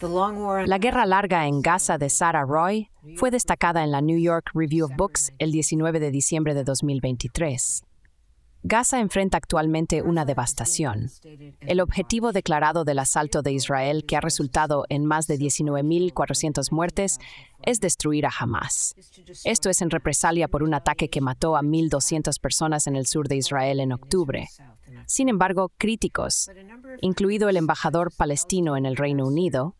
La guerra larga en Gaza de Sarah Roy fue destacada en la New York Review of Books el 19 de diciembre de 2023. Gaza enfrenta actualmente una devastación. El objetivo declarado del asalto de Israel, que ha resultado en más de 19.400 muertes, es destruir a Hamas. Esto es en represalia por un ataque que mató a 1.200 personas en el sur de Israel en octubre. Sin embargo, críticos, incluido el embajador palestino en el Reino Unido,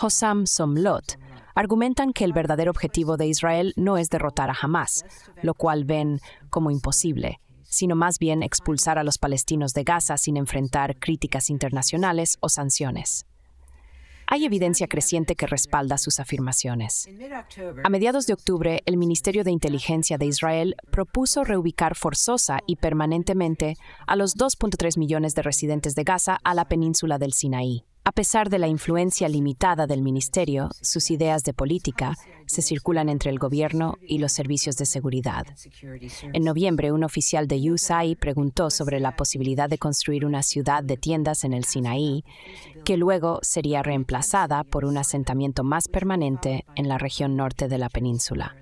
Hossam Somlot, argumentan que el verdadero objetivo de Israel no es derrotar a Hamas, lo cual ven como imposible sino más bien expulsar a los palestinos de Gaza sin enfrentar críticas internacionales o sanciones. Hay evidencia creciente que respalda sus afirmaciones. A mediados de octubre, el Ministerio de Inteligencia de Israel propuso reubicar forzosa y permanentemente a los 2.3 millones de residentes de Gaza a la península del Sinaí. A pesar de la influencia limitada del ministerio, sus ideas de política se circulan entre el gobierno y los servicios de seguridad. En noviembre, un oficial de USAI preguntó sobre la posibilidad de construir una ciudad de tiendas en el Sinaí, que luego sería reemplazada por un asentamiento más permanente en la región norte de la península.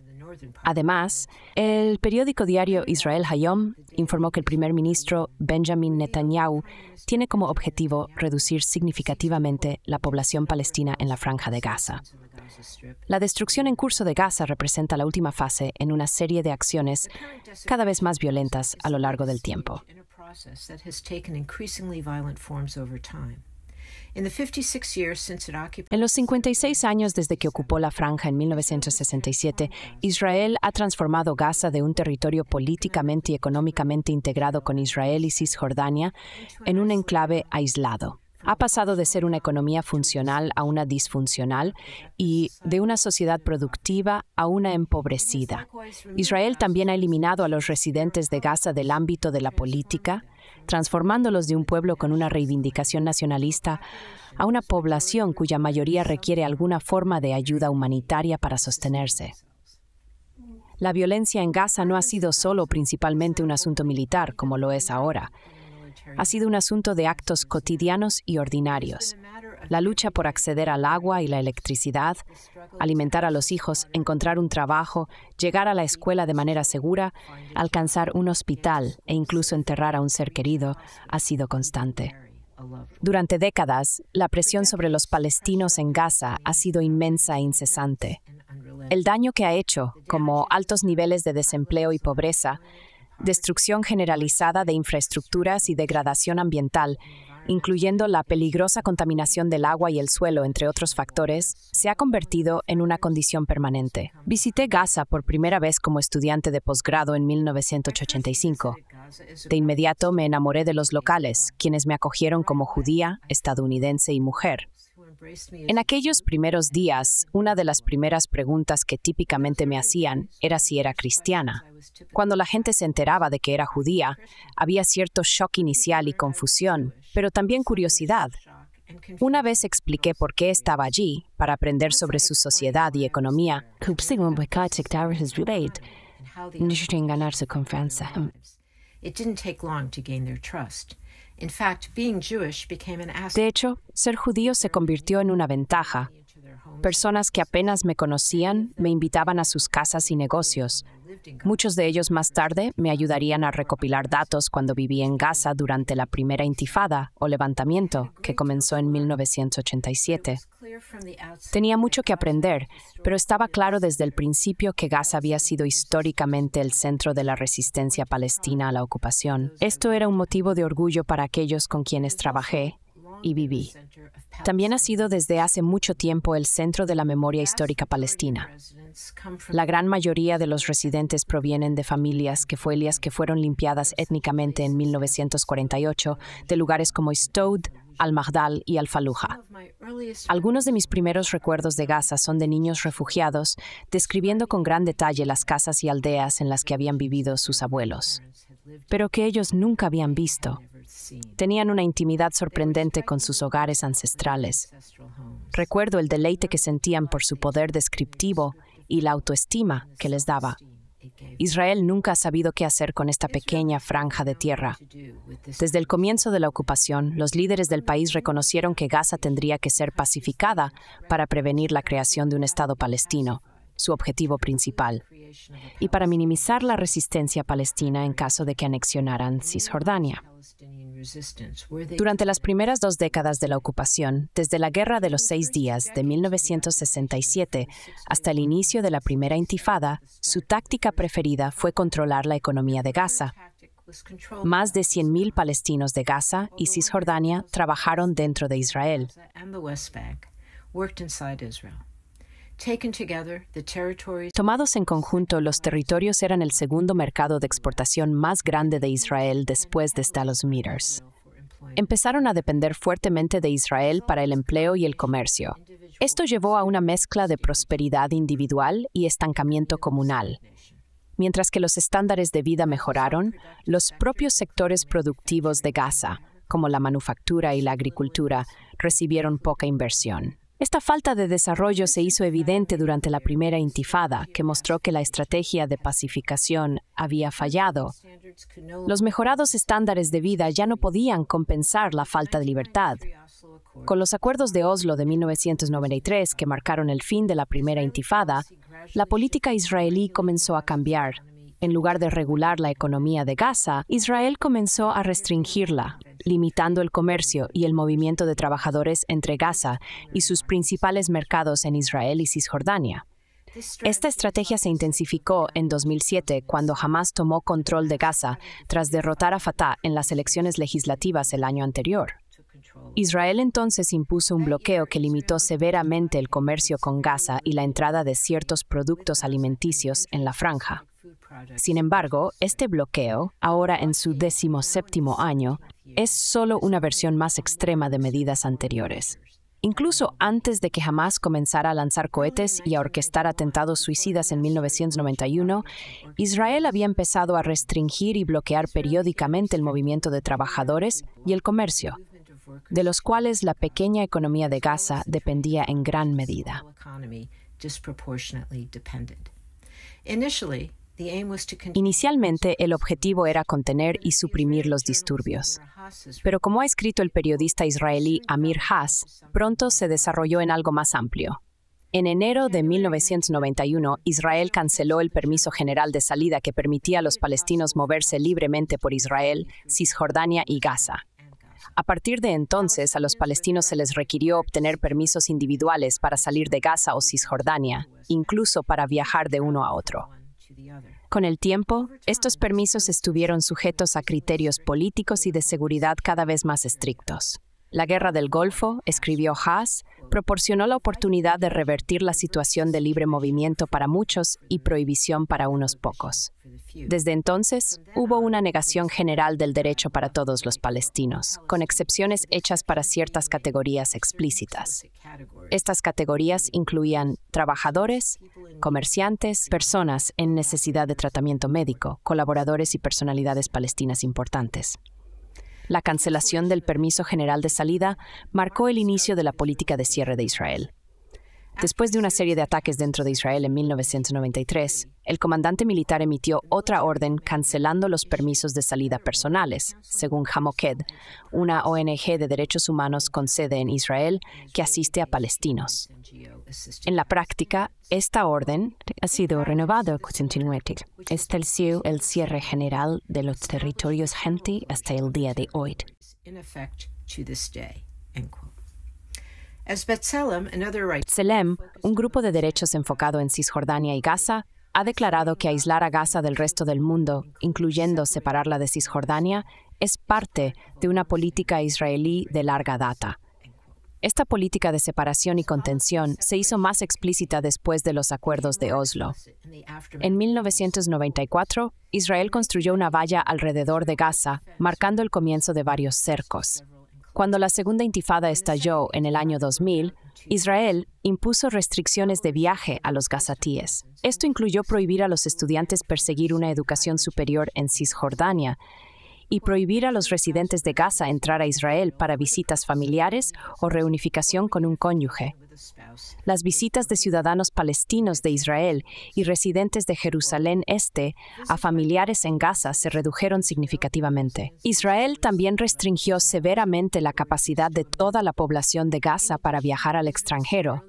Además, el periódico diario Israel Hayom informó que el primer ministro Benjamin Netanyahu tiene como objetivo reducir significativamente la población palestina en la franja de Gaza. La destrucción en curso de Gaza representa la última fase en una serie de acciones cada vez más violentas a lo largo del tiempo. En los 56 años desde que ocupó la franja en 1967, Israel ha transformado Gaza de un territorio políticamente y económicamente integrado con Israel y Cisjordania en un enclave aislado. Ha pasado de ser una economía funcional a una disfuncional y de una sociedad productiva a una empobrecida. Israel también ha eliminado a los residentes de Gaza del ámbito de la política, transformándolos de un pueblo con una reivindicación nacionalista a una población cuya mayoría requiere alguna forma de ayuda humanitaria para sostenerse. La violencia en Gaza no ha sido solo principalmente un asunto militar, como lo es ahora. Ha sido un asunto de actos cotidianos y ordinarios la lucha por acceder al agua y la electricidad, alimentar a los hijos, encontrar un trabajo, llegar a la escuela de manera segura, alcanzar un hospital e incluso enterrar a un ser querido ha sido constante. Durante décadas, la presión sobre los palestinos en Gaza ha sido inmensa e incesante. El daño que ha hecho, como altos niveles de desempleo y pobreza, destrucción generalizada de infraestructuras y degradación ambiental, incluyendo la peligrosa contaminación del agua y el suelo, entre otros factores, se ha convertido en una condición permanente. Visité Gaza por primera vez como estudiante de posgrado en 1985. De inmediato me enamoré de los locales, quienes me acogieron como judía, estadounidense y mujer. En aquellos primeros días, una de las primeras preguntas que típicamente me hacían era si era cristiana. Cuando la gente se enteraba de que era judía, había cierto shock inicial y confusión, pero también curiosidad. Una vez expliqué por qué estaba allí, para aprender sobre su sociedad y economía. De hecho, ser judío se convirtió en una ventaja, Personas que apenas me conocían me invitaban a sus casas y negocios. Muchos de ellos más tarde me ayudarían a recopilar datos cuando viví en Gaza durante la primera intifada o levantamiento que comenzó en 1987. Tenía mucho que aprender, pero estaba claro desde el principio que Gaza había sido históricamente el centro de la resistencia palestina a la ocupación. Esto era un motivo de orgullo para aquellos con quienes trabajé y viví. También ha sido desde hace mucho tiempo el centro de la memoria histórica palestina. La gran mayoría de los residentes provienen de familias que, que fueron limpiadas étnicamente en 1948 de lugares como Stoud, Al-Mahdal y Al-Faluja. Algunos de mis primeros recuerdos de Gaza son de niños refugiados, describiendo con gran detalle las casas y aldeas en las que habían vivido sus abuelos, pero que ellos nunca habían visto Tenían una intimidad sorprendente con sus hogares ancestrales. Recuerdo el deleite que sentían por su poder descriptivo y la autoestima que les daba. Israel nunca ha sabido qué hacer con esta pequeña franja de tierra. Desde el comienzo de la ocupación, los líderes del país reconocieron que Gaza tendría que ser pacificada para prevenir la creación de un Estado palestino, su objetivo principal, y para minimizar la resistencia palestina en caso de que anexionaran Cisjordania. Durante las primeras dos décadas de la ocupación, desde la Guerra de los Seis Días de 1967 hasta el inicio de la primera intifada, su táctica preferida fue controlar la economía de Gaza. Más de 100.000 palestinos de Gaza y Cisjordania trabajaron dentro de Israel. Tomados en conjunto, los territorios eran el segundo mercado de exportación más grande de Israel después de Stalos Meters. Empezaron a depender fuertemente de Israel para el empleo y el comercio. Esto llevó a una mezcla de prosperidad individual y estancamiento comunal. Mientras que los estándares de vida mejoraron, los propios sectores productivos de Gaza, como la manufactura y la agricultura, recibieron poca inversión. Esta falta de desarrollo se hizo evidente durante la primera intifada, que mostró que la estrategia de pacificación había fallado. Los mejorados estándares de vida ya no podían compensar la falta de libertad. Con los acuerdos de Oslo de 1993, que marcaron el fin de la primera intifada, la política israelí comenzó a cambiar. En lugar de regular la economía de Gaza, Israel comenzó a restringirla limitando el comercio y el movimiento de trabajadores entre Gaza y sus principales mercados en Israel y Cisjordania. Esta estrategia se intensificó en 2007 cuando Hamas tomó control de Gaza tras derrotar a Fatah en las elecciones legislativas el año anterior. Israel entonces impuso un bloqueo que limitó severamente el comercio con Gaza y la entrada de ciertos productos alimenticios en la franja. Sin embargo, este bloqueo, ahora en su séptimo año, es solo una versión más extrema de medidas anteriores. Incluso antes de que jamás comenzara a lanzar cohetes y a orquestar atentados suicidas en 1991, Israel había empezado a restringir y bloquear periódicamente el movimiento de trabajadores y el comercio, de los cuales la pequeña economía de Gaza dependía en gran medida. Inicialmente, el objetivo era contener y suprimir los disturbios. Pero como ha escrito el periodista israelí Amir Haas, pronto se desarrolló en algo más amplio. En enero de 1991, Israel canceló el permiso general de salida que permitía a los palestinos moverse libremente por Israel, Cisjordania y Gaza. A partir de entonces, a los palestinos se les requirió obtener permisos individuales para salir de Gaza o Cisjordania, incluso para viajar de uno a otro. Con el tiempo, estos permisos estuvieron sujetos a criterios políticos y de seguridad cada vez más estrictos. La guerra del Golfo, escribió Haas, proporcionó la oportunidad de revertir la situación de libre movimiento para muchos y prohibición para unos pocos. Desde entonces, hubo una negación general del derecho para todos los palestinos, con excepciones hechas para ciertas categorías explícitas. Estas categorías incluían trabajadores, comerciantes, personas en necesidad de tratamiento médico, colaboradores y personalidades palestinas importantes. La cancelación del permiso general de salida marcó el inicio de la política de cierre de Israel. Después de una serie de ataques dentro de Israel en 1993, el comandante militar emitió otra orden cancelando los permisos de salida personales, según Hamoked, una ONG de derechos humanos con sede en Israel que asiste a palestinos. En la práctica, esta orden ha sido renovada continuamente. es el cierre general de los territorios gente hasta el día de hoy. Selem, un grupo de derechos enfocado en Cisjordania y Gaza, ha declarado que aislar a Gaza del resto del mundo, incluyendo separarla de Cisjordania, es parte de una política israelí de larga data. Esta política de separación y contención se hizo más explícita después de los acuerdos de Oslo. En 1994, Israel construyó una valla alrededor de Gaza, marcando el comienzo de varios cercos. Cuando la segunda intifada estalló en el año 2000, Israel impuso restricciones de viaje a los gazatíes. Esto incluyó prohibir a los estudiantes perseguir una educación superior en Cisjordania y prohibir a los residentes de Gaza entrar a Israel para visitas familiares o reunificación con un cónyuge. Las visitas de ciudadanos palestinos de Israel y residentes de Jerusalén Este a familiares en Gaza se redujeron significativamente. Israel también restringió severamente la capacidad de toda la población de Gaza para viajar al extranjero,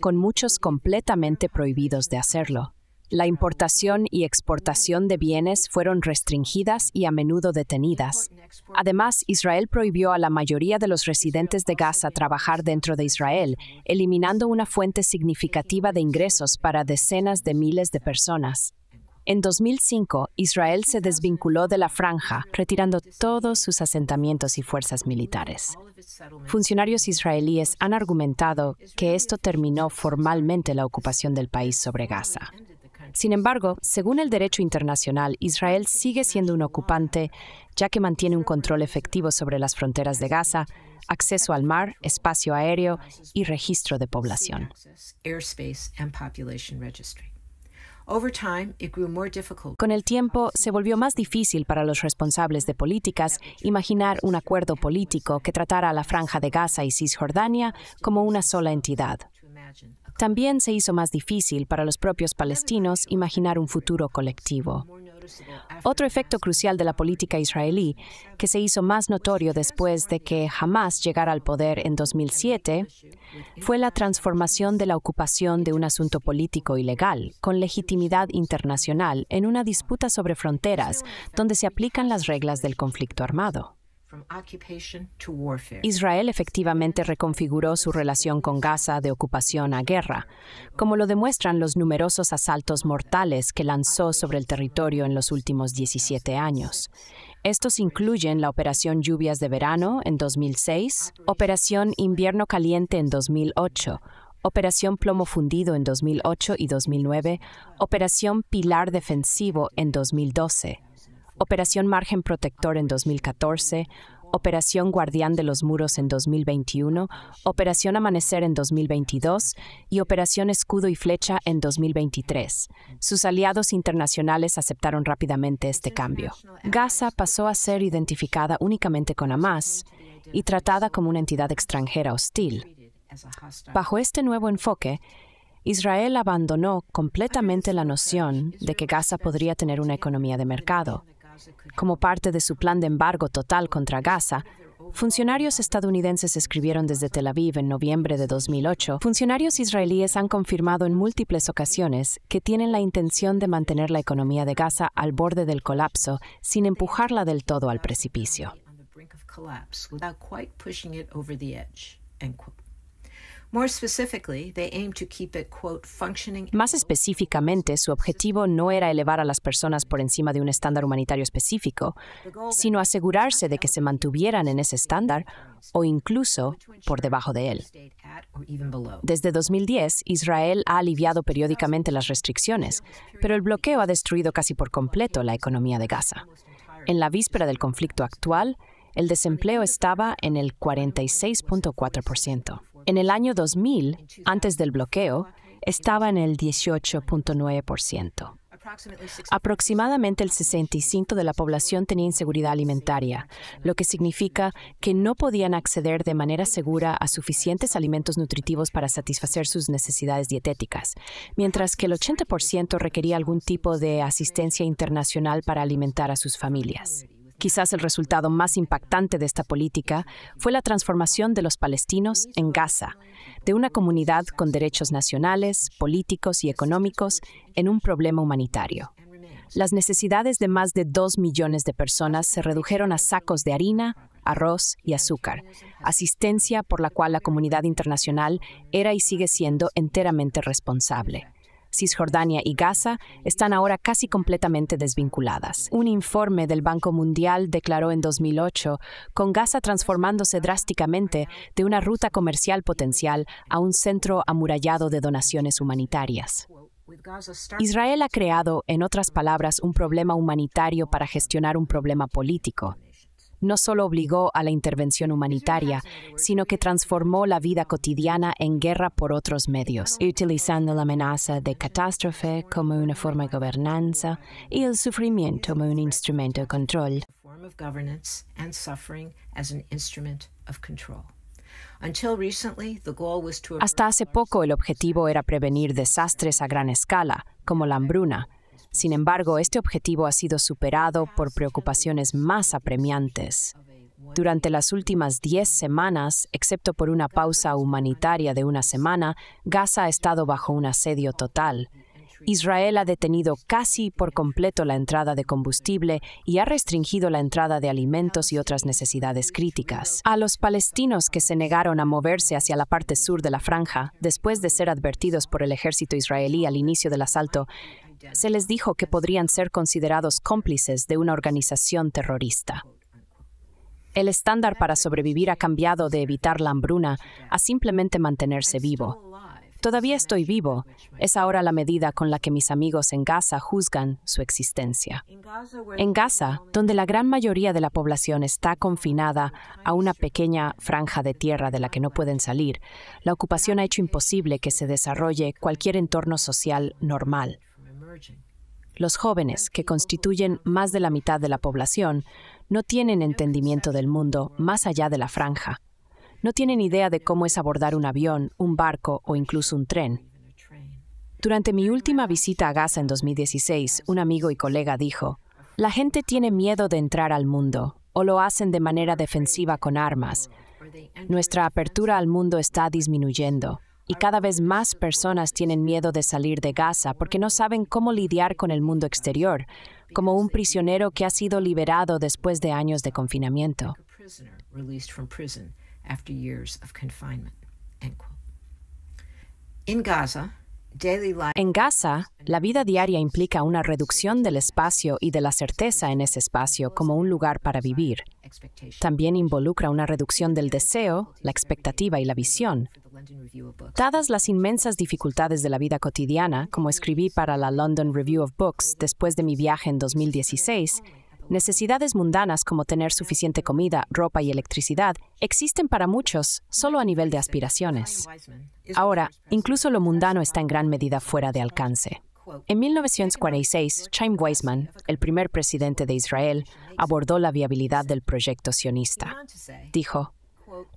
con muchos completamente prohibidos de hacerlo. La importación y exportación de bienes fueron restringidas y a menudo detenidas. Además, Israel prohibió a la mayoría de los residentes de Gaza trabajar dentro de Israel, eliminando una fuente significativa de ingresos para decenas de miles de personas. En 2005, Israel se desvinculó de la franja, retirando todos sus asentamientos y fuerzas militares. Funcionarios israelíes han argumentado que esto terminó formalmente la ocupación del país sobre Gaza. Sin embargo, según el derecho internacional, Israel sigue siendo un ocupante, ya que mantiene un control efectivo sobre las fronteras de Gaza, acceso al mar, espacio aéreo y registro de población. Con el tiempo, se volvió más difícil para los responsables de políticas imaginar un acuerdo político que tratara a la Franja de Gaza y Cisjordania como una sola entidad. También se hizo más difícil para los propios palestinos imaginar un futuro colectivo. Otro efecto crucial de la política israelí, que se hizo más notorio después de que Hamas llegara al poder en 2007, fue la transformación de la ocupación de un asunto político ilegal con legitimidad internacional en una disputa sobre fronteras donde se aplican las reglas del conflicto armado. Israel efectivamente reconfiguró su relación con Gaza de ocupación a guerra, como lo demuestran los numerosos asaltos mortales que lanzó sobre el territorio en los últimos 17 años. Estos incluyen la Operación Lluvias de Verano en 2006, Operación Invierno Caliente en 2008, Operación Plomo Fundido en 2008 y 2009, Operación Pilar Defensivo en 2012 Operación Margen Protector en 2014, Operación Guardián de los Muros en 2021, Operación Amanecer en 2022 y Operación Escudo y Flecha en 2023. Sus aliados internacionales aceptaron rápidamente este cambio. Gaza pasó a ser identificada únicamente con Hamas y tratada como una entidad extranjera hostil. Bajo este nuevo enfoque, Israel abandonó completamente la noción de que Gaza podría tener una economía de mercado como parte de su plan de embargo total contra Gaza, Funcionarios estadounidenses escribieron desde Tel Aviv en noviembre de 2008, funcionarios israelíes han confirmado en múltiples ocasiones que tienen la intención de mantener la economía de Gaza al borde del colapso sin empujarla del todo al precipicio. Más específicamente, su objetivo no era elevar a las personas por encima de un estándar humanitario específico, sino asegurarse de que se mantuvieran en ese estándar o incluso por debajo de él. Desde 2010, Israel ha aliviado periódicamente las restricciones, pero el bloqueo ha destruido casi por completo la economía de Gaza. En la víspera del conflicto actual, el desempleo estaba en el 46.4%. En el año 2000, antes del bloqueo, estaba en el 18.9%. Aproximadamente el 65% de la población tenía inseguridad alimentaria, lo que significa que no podían acceder de manera segura a suficientes alimentos nutritivos para satisfacer sus necesidades dietéticas, mientras que el 80% requería algún tipo de asistencia internacional para alimentar a sus familias. Quizás el resultado más impactante de esta política fue la transformación de los palestinos en Gaza, de una comunidad con derechos nacionales, políticos y económicos, en un problema humanitario. Las necesidades de más de dos millones de personas se redujeron a sacos de harina, arroz y azúcar, asistencia por la cual la comunidad internacional era y sigue siendo enteramente responsable. Cisjordania y Gaza están ahora casi completamente desvinculadas. Un informe del Banco Mundial declaró en 2008, con Gaza transformándose drásticamente de una ruta comercial potencial a un centro amurallado de donaciones humanitarias. Israel ha creado, en otras palabras, un problema humanitario para gestionar un problema político no solo obligó a la intervención humanitaria, sino que transformó la vida cotidiana en guerra por otros medios, utilizando la amenaza de catástrofe como una forma de gobernanza y el sufrimiento como un instrumento de control. Hasta hace poco el objetivo era prevenir desastres a gran escala, como la hambruna, sin embargo, este objetivo ha sido superado por preocupaciones más apremiantes. Durante las últimas 10 semanas, excepto por una pausa humanitaria de una semana, Gaza ha estado bajo un asedio total. Israel ha detenido casi por completo la entrada de combustible y ha restringido la entrada de alimentos y otras necesidades críticas. A los palestinos que se negaron a moverse hacia la parte sur de la franja, después de ser advertidos por el ejército israelí al inicio del asalto, se les dijo que podrían ser considerados cómplices de una organización terrorista. El estándar para sobrevivir ha cambiado de evitar la hambruna a simplemente mantenerse vivo. Todavía estoy vivo. Es ahora la medida con la que mis amigos en Gaza juzgan su existencia. En Gaza, donde la gran mayoría de la población está confinada a una pequeña franja de tierra de la que no pueden salir, la ocupación ha hecho imposible que se desarrolle cualquier entorno social normal. Los jóvenes, que constituyen más de la mitad de la población, no tienen entendimiento del mundo más allá de la franja. No tienen idea de cómo es abordar un avión, un barco o incluso un tren. Durante mi última visita a Gaza en 2016, un amigo y colega dijo, la gente tiene miedo de entrar al mundo, o lo hacen de manera defensiva con armas. Nuestra apertura al mundo está disminuyendo y cada vez más personas tienen miedo de salir de Gaza porque no saben cómo lidiar con el mundo exterior, como un prisionero que ha sido liberado después de años de confinamiento. En Gaza, en Gaza, la vida diaria implica una reducción del espacio y de la certeza en ese espacio como un lugar para vivir. También involucra una reducción del deseo, la expectativa y la visión. Dadas las inmensas dificultades de la vida cotidiana, como escribí para la London Review of Books después de mi viaje en 2016, Necesidades mundanas como tener suficiente comida, ropa y electricidad existen para muchos solo a nivel de aspiraciones. Ahora, incluso lo mundano está en gran medida fuera de alcance. En 1946, Chaim Weizmann, el primer presidente de Israel, abordó la viabilidad del proyecto sionista. Dijo,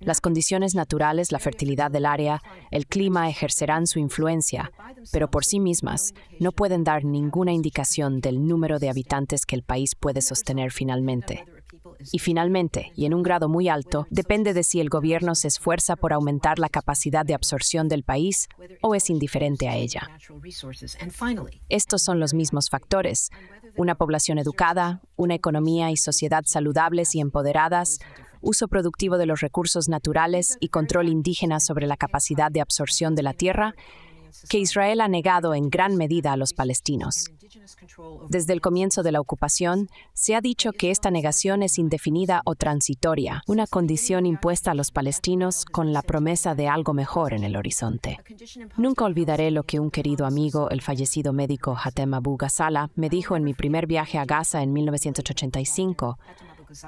las condiciones naturales, la fertilidad del área, el clima ejercerán su influencia, pero por sí mismas no pueden dar ninguna indicación del número de habitantes que el país puede sostener finalmente. Y finalmente, y en un grado muy alto, depende de si el gobierno se esfuerza por aumentar la capacidad de absorción del país o es indiferente a ella. Estos son los mismos factores. Una población educada, una economía y sociedad saludables y empoderadas, uso productivo de los recursos naturales y control indígena sobre la capacidad de absorción de la tierra, que Israel ha negado en gran medida a los palestinos. Desde el comienzo de la ocupación, se ha dicho que esta negación es indefinida o transitoria, una condición impuesta a los palestinos con la promesa de algo mejor en el horizonte. Nunca olvidaré lo que un querido amigo, el fallecido médico Hatem Abu Ghazala, me dijo en mi primer viaje a Gaza en 1985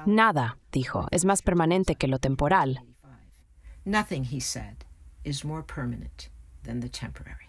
Nada, dijo, es más permanente que lo temporal. Nothing, he said, is more permanent than the temporary.